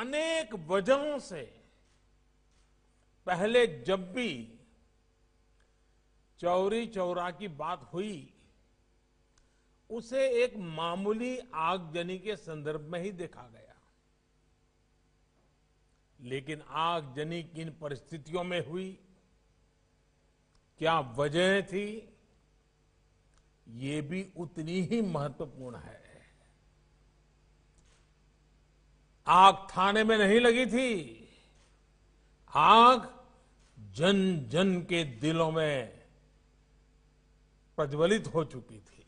अनेक वजहों से पहले जब भी चौरी चौरा की बात हुई उसे एक मामूली आगजनी के संदर्भ में ही देखा गया लेकिन आगजनी किन परिस्थितियों में हुई क्या वजह थी ये भी उतनी ही महत्वपूर्ण है आग थाने में नहीं लगी थी आग जन जन के दिलों में प्रज्वलित हो चुकी थी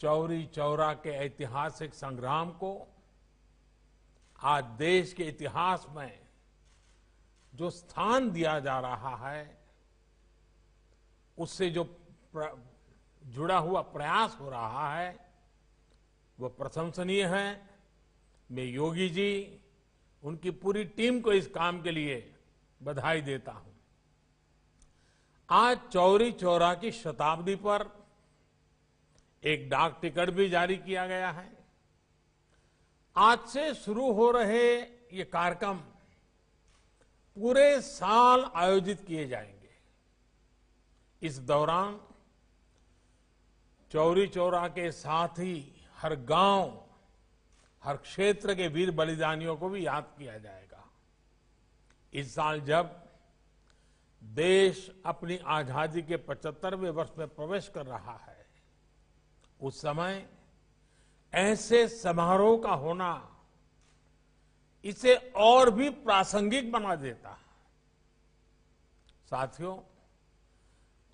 चौरी चौरा के ऐतिहासिक संग्राम को आज देश के इतिहास में जो स्थान दिया जा रहा है उससे जो जुड़ा हुआ प्रयास हो रहा है वो प्रशंसनीय है मैं योगी जी उनकी पूरी टीम को इस काम के लिए बधाई देता हूं आज चौरी चौरा की शताब्दी पर एक डाक टिकट भी जारी किया गया है आज से शुरू हो रहे ये कार्यक्रम पूरे साल आयोजित किए जाएंगे इस दौरान चौरी चौरा के साथ ही हर गांव हर क्षेत्र के वीर बलिदानियों को भी याद किया जाएगा इस साल जब देश अपनी आजादी के 75वें वर्ष में प्रवेश कर रहा है उस समय ऐसे समारोह का होना इसे और भी प्रासंगिक बना देता है साथियों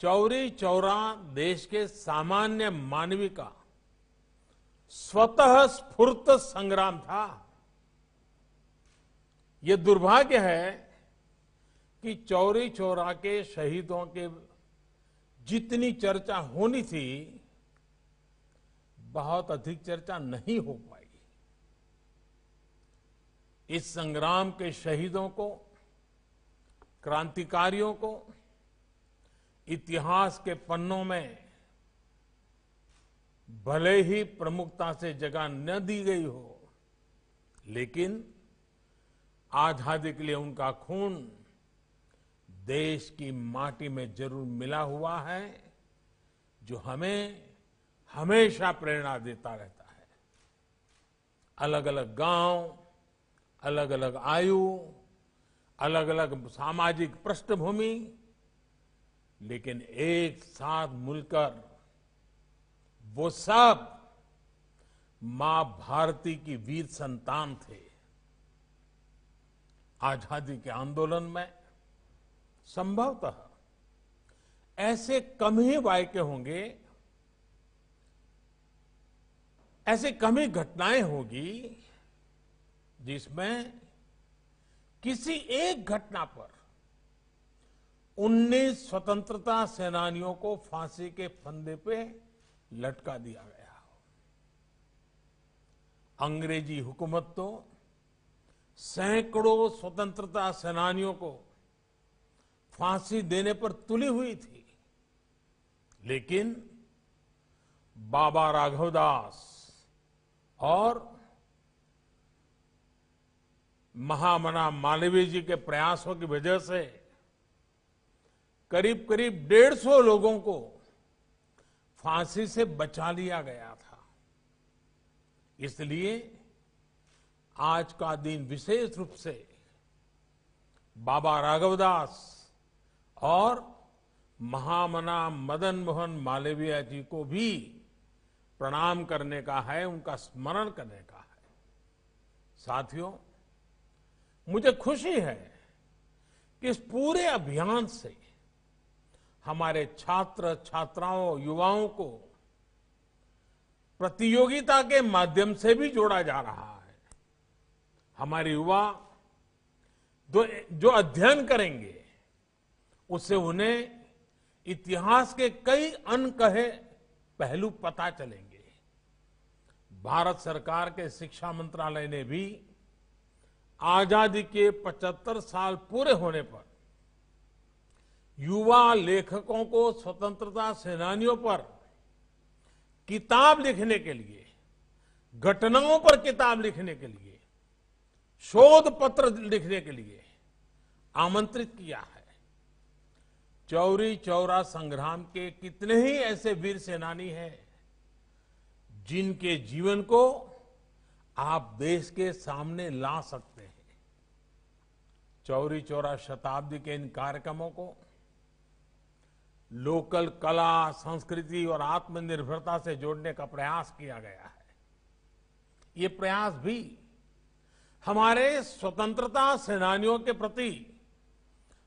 चौरी चौरा देश के सामान्य मानवी का स्वतः स्फूर्त संग्राम था ये दुर्भाग्य है कि चौरी चौरा के शहीदों के जितनी चर्चा होनी थी बहुत अधिक चर्चा नहीं हो पाई इस संग्राम के शहीदों को क्रांतिकारियों को इतिहास के पन्नों में भले ही प्रमुखता से जगह न दी गई हो लेकिन आजादी के लिए उनका खून देश की माटी में जरूर मिला हुआ है जो हमें हमेशा प्रेरणा देता रहता है अलग अलग गांव अलग अलग आयु अलग अलग सामाजिक पृष्ठभूमि लेकिन एक साथ मिलकर वो सब मां भारती की वीर संतान थे आजादी के आंदोलन में संभवतः ऐसे कम ही वायके होंगे ऐसे कम ही घटनाएं होगी जिसमें किसी एक घटना पर 19 स्वतंत्रता सेनानियों को फांसी के फंदे पे लटका दिया गया अंग्रेजी हुकूमत तो सैकड़ों स्वतंत्रता सेनानियों को फांसी देने पर तुली हुई थी लेकिन बाबा राघवदास और महामना मालवीय जी के प्रयासों की वजह से करीब करीब डेढ़ सौ लोगों को फांसी से बचा लिया गया था इसलिए आज का दिन विशेष रूप से बाबा राघवदास और महामना मदन मोहन मालवीय जी को भी प्रणाम करने का है उनका स्मरण करने का है साथियों मुझे खुशी है कि इस पूरे अभियान से हमारे छात्र छात्राओं युवाओं को प्रतियोगिता के माध्यम से भी जोड़ा जा रहा है हमारे युवा जो जो अध्ययन करेंगे उससे उन्हें इतिहास के कई अनकहे पहलू पता चलेंगे भारत सरकार के शिक्षा मंत्रालय ने भी आजादी के 75 साल पूरे होने पर युवा लेखकों को स्वतंत्रता सेनानियों पर किताब लिखने के लिए घटनाओं पर किताब लिखने के लिए शोध पत्र लिखने के लिए आमंत्रित किया है चौरी चौरा संग्राम के कितने ही ऐसे वीर सेनानी हैं जिनके जीवन को आप देश के सामने ला सकते हैं चौरी चौरा शताब्दी के इन कार्यक्रमों को लोकल कला संस्कृति और आत्मनिर्भरता से जोड़ने का प्रयास किया गया है ये प्रयास भी हमारे स्वतंत्रता सेनानियों के प्रति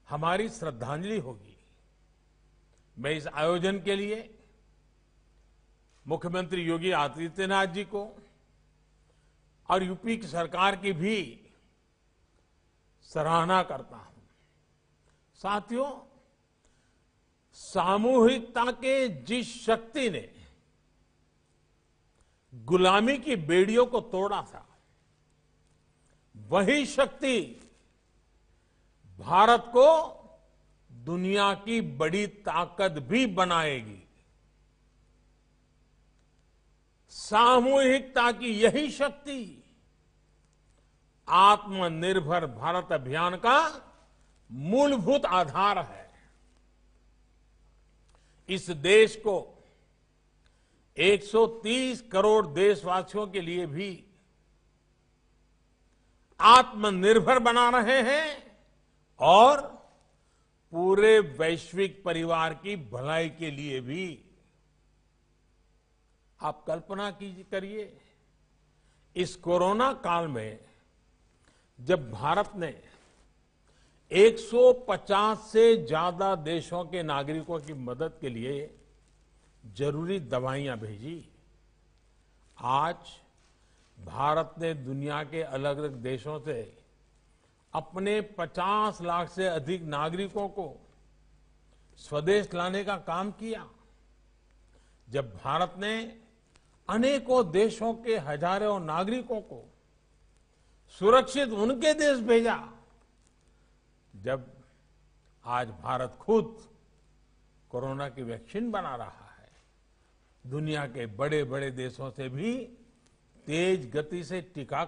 हमारी श्रद्धांजलि होगी मैं इस आयोजन के लिए मुख्यमंत्री योगी आदित्यनाथ जी को और यूपी की सरकार की भी सराहना करता हूं साथियों सामूहिकता के जिस शक्ति ने गुलामी की बेड़ियों को तोड़ा था वही शक्ति भारत को दुनिया की बड़ी ताकत भी बनाएगी सामूहिकता की यही शक्ति आत्मनिर्भर भारत अभियान का मूलभूत आधार है इस देश को 130 करोड़ देशवासियों के लिए भी आत्मनिर्भर बना रहे हैं और पूरे वैश्विक परिवार की भलाई के लिए भी आप कल्पना कीजिए करिए इस कोरोना काल में जब भारत ने 150 से ज्यादा देशों के नागरिकों की मदद के लिए जरूरी दवाइयां भेजी आज भारत ने दुनिया के अलग अलग देशों से अपने 50 लाख से अधिक नागरिकों को स्वदेश लाने का काम किया जब भारत ने अनेकों देशों के हजारों नागरिकों को सुरक्षित उनके देश भेजा जब आज भारत खुद कोरोना की वैक्सीन बना रहा है दुनिया के बड़े बड़े देशों से भी तेज गति से टीका